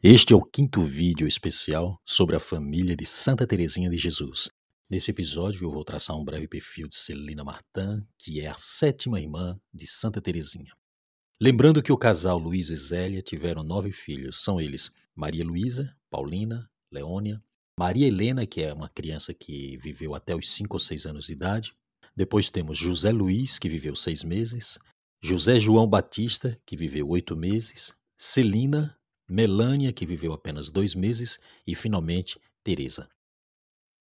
Este é o quinto vídeo especial sobre a família de Santa Teresinha de Jesus. Nesse episódio eu vou traçar um breve perfil de Celina Martin, que é a sétima irmã de Santa Teresinha. Lembrando que o casal Luiz e Zélia tiveram nove filhos, são eles Maria Luísa, Paulina, Leônia, Maria Helena, que é uma criança que viveu até os cinco ou seis anos de idade, depois temos José Luiz, que viveu seis meses, José João Batista, que viveu oito meses, Celina, Melânia, que viveu apenas dois meses, e finalmente Teresa.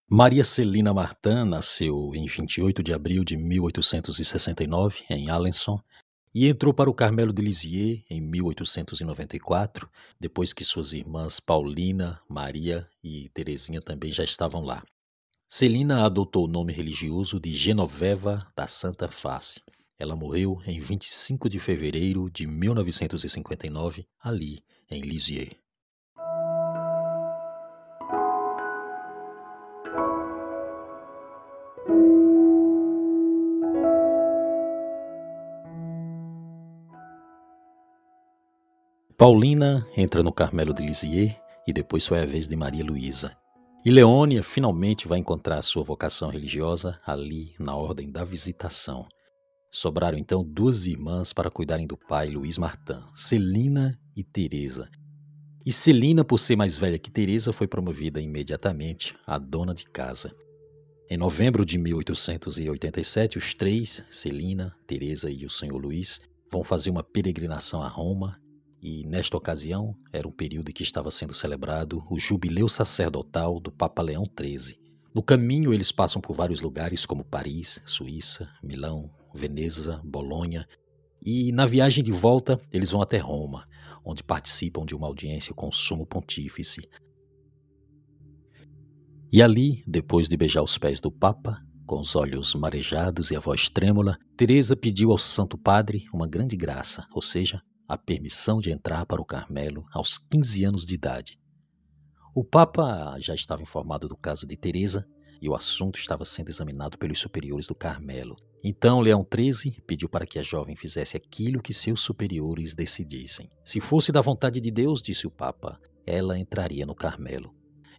Maria Celina Martã nasceu em 28 de abril de 1869 em Alençon e entrou para o Carmelo de Lisieux em 1894, depois que suas irmãs Paulina, Maria e Terezinha também já estavam lá. Celina adotou o nome religioso de Genoveva da Santa Face. Ela morreu em 25 de fevereiro de 1959, ali em Lisieux. Paulina entra no Carmelo de Lisieux e depois foi é a vez de Maria Luísa. E Leônia finalmente vai encontrar sua vocação religiosa ali na Ordem da Visitação, Sobraram então duas irmãs para cuidarem do pai Luiz Martin, Celina e Teresa. E Celina, por ser mais velha que Teresa, foi promovida imediatamente a dona de casa. Em novembro de 1887, os três, Celina, Teresa e o senhor Luiz, vão fazer uma peregrinação a Roma e, nesta ocasião, era um período em que estava sendo celebrado o jubileu sacerdotal do Papa Leão XIII. No caminho, eles passam por vários lugares como Paris, Suíça, Milão, Veneza, Bolonha, e na viagem de volta, eles vão até Roma, onde participam de uma audiência com o Sumo Pontífice. E ali, depois de beijar os pés do Papa, com os olhos marejados e a voz trêmula, Teresa pediu ao Santo Padre uma grande graça, ou seja, a permissão de entrar para o Carmelo aos 15 anos de idade. O Papa já estava informado do caso de Teresa e o assunto estava sendo examinado pelos superiores do Carmelo. Então Leão XIII pediu para que a jovem fizesse aquilo que seus superiores decidissem. Se fosse da vontade de Deus, disse o Papa, ela entraria no Carmelo.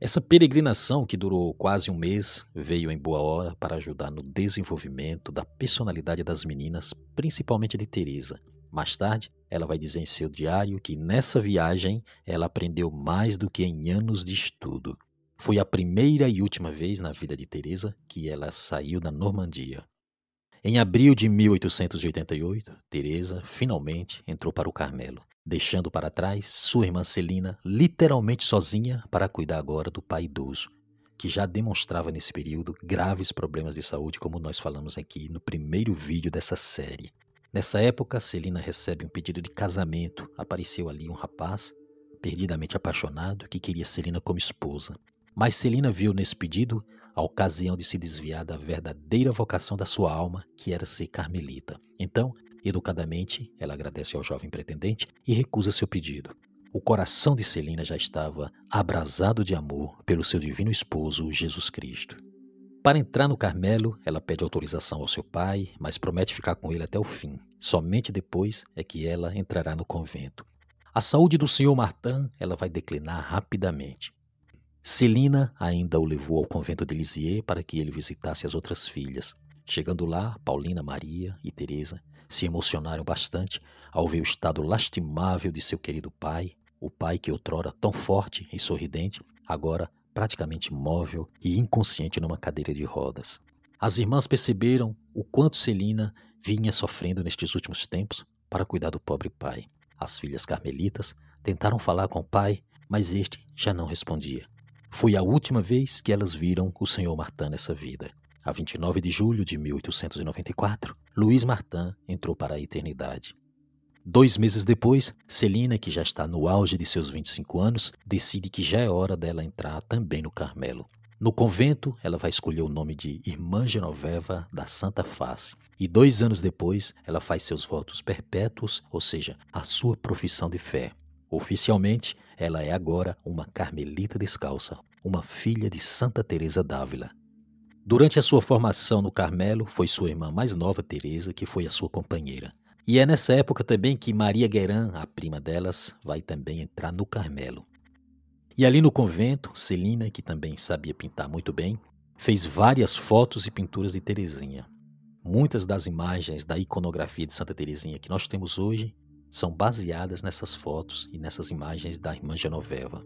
Essa peregrinação, que durou quase um mês, veio em boa hora para ajudar no desenvolvimento da personalidade das meninas, principalmente de Teresa, mais tarde, ela vai dizer em seu diário que nessa viagem ela aprendeu mais do que em anos de estudo. Foi a primeira e última vez na vida de Teresa que ela saiu da Normandia. Em abril de 1888, Teresa finalmente entrou para o Carmelo, deixando para trás sua irmã Celina literalmente sozinha para cuidar agora do pai idoso, que já demonstrava nesse período graves problemas de saúde, como nós falamos aqui no primeiro vídeo dessa série. Nessa época, Celina recebe um pedido de casamento. Apareceu ali um rapaz perdidamente apaixonado que queria Celina como esposa. Mas Celina viu nesse pedido a ocasião de se desviar da verdadeira vocação da sua alma, que era ser carmelita. Então, educadamente, ela agradece ao jovem pretendente e recusa seu pedido. O coração de Celina já estava abrasado de amor pelo seu divino esposo, Jesus Cristo. Para entrar no Carmelo, ela pede autorização ao seu pai, mas promete ficar com ele até o fim. Somente depois é que ela entrará no convento. A saúde do senhor Martin ela vai declinar rapidamente. Celina ainda o levou ao convento de Lisieux para que ele visitasse as outras filhas. Chegando lá, Paulina, Maria e Teresa se emocionaram bastante ao ver o estado lastimável de seu querido pai, o pai que outrora tão forte e sorridente, agora praticamente móvel e inconsciente numa cadeira de rodas. As irmãs perceberam o quanto Celina vinha sofrendo nestes últimos tempos para cuidar do pobre pai. As filhas carmelitas tentaram falar com o pai, mas este já não respondia. Foi a última vez que elas viram o senhor Martin nessa vida. A 29 de julho de 1894, Luiz Martin entrou para a eternidade. Dois meses depois, Celina, que já está no auge de seus 25 anos, decide que já é hora dela entrar também no Carmelo. No convento, ela vai escolher o nome de Irmã Genoveva da Santa Face. E dois anos depois, ela faz seus votos perpétuos, ou seja, a sua profissão de fé. Oficialmente, ela é agora uma carmelita descalça, uma filha de Santa Teresa d'Ávila. Durante a sua formação no Carmelo, foi sua irmã mais nova, Teresa, que foi a sua companheira. E é nessa época também que Maria Guerin, a prima delas, vai também entrar no Carmelo. E ali no convento, Celina, que também sabia pintar muito bem, fez várias fotos e pinturas de Teresinha. Muitas das imagens da iconografia de Santa Teresinha que nós temos hoje são baseadas nessas fotos e nessas imagens da irmã Genoveva.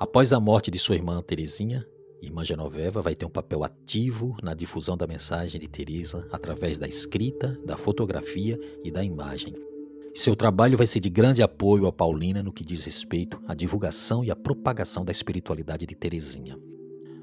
Após a morte de sua irmã Teresinha, Irmã Genoveva vai ter um papel ativo na difusão da mensagem de Teresa através da escrita, da fotografia e da imagem. Seu trabalho vai ser de grande apoio a Paulina no que diz respeito à divulgação e à propagação da espiritualidade de Teresinha.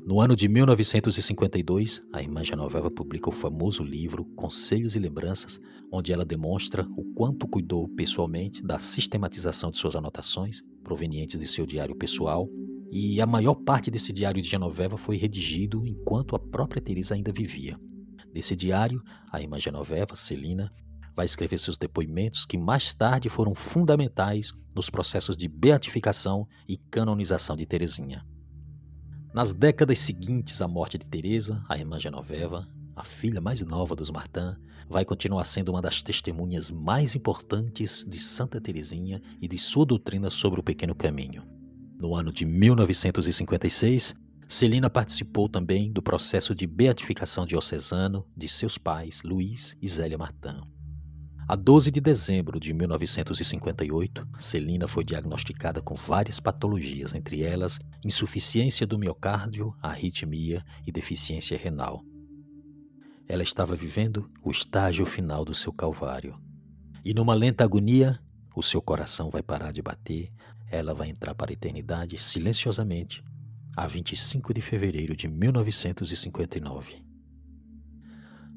No ano de 1952, a irmã Genoveva publica o famoso livro Conselhos e Lembranças, onde ela demonstra o quanto cuidou pessoalmente da sistematização de suas anotações, provenientes de seu diário pessoal, e a maior parte desse diário de Genoveva foi redigido enquanto a própria Teresa ainda vivia. Nesse diário, a irmã Genoveva, Celina, vai escrever seus depoimentos que mais tarde foram fundamentais nos processos de beatificação e canonização de Teresinha. Nas décadas seguintes à morte de Teresa, a irmã Genoveva, a filha mais nova dos Martin, vai continuar sendo uma das testemunhas mais importantes de Santa Teresinha e de sua doutrina sobre o pequeno caminho. No ano de 1956, Celina participou também do processo de beatificação diocesano de seus pais, Luiz e Zélia Martin. A 12 de dezembro de 1958, Celina foi diagnosticada com várias patologias, entre elas insuficiência do miocárdio, arritmia e deficiência renal. Ela estava vivendo o estágio final do seu calvário. E numa lenta agonia, o seu coração vai parar de bater, ela vai entrar para a eternidade silenciosamente a 25 de fevereiro de 1959.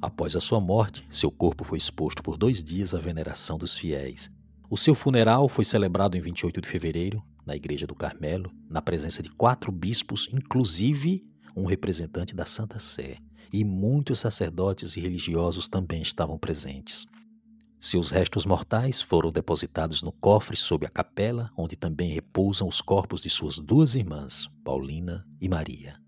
Após a sua morte, seu corpo foi exposto por dois dias à veneração dos fiéis. O seu funeral foi celebrado em 28 de fevereiro, na Igreja do Carmelo, na presença de quatro bispos, inclusive um representante da Santa Sé, e muitos sacerdotes e religiosos também estavam presentes. Seus restos mortais foram depositados no cofre sob a capela, onde também repousam os corpos de suas duas irmãs, Paulina e Maria.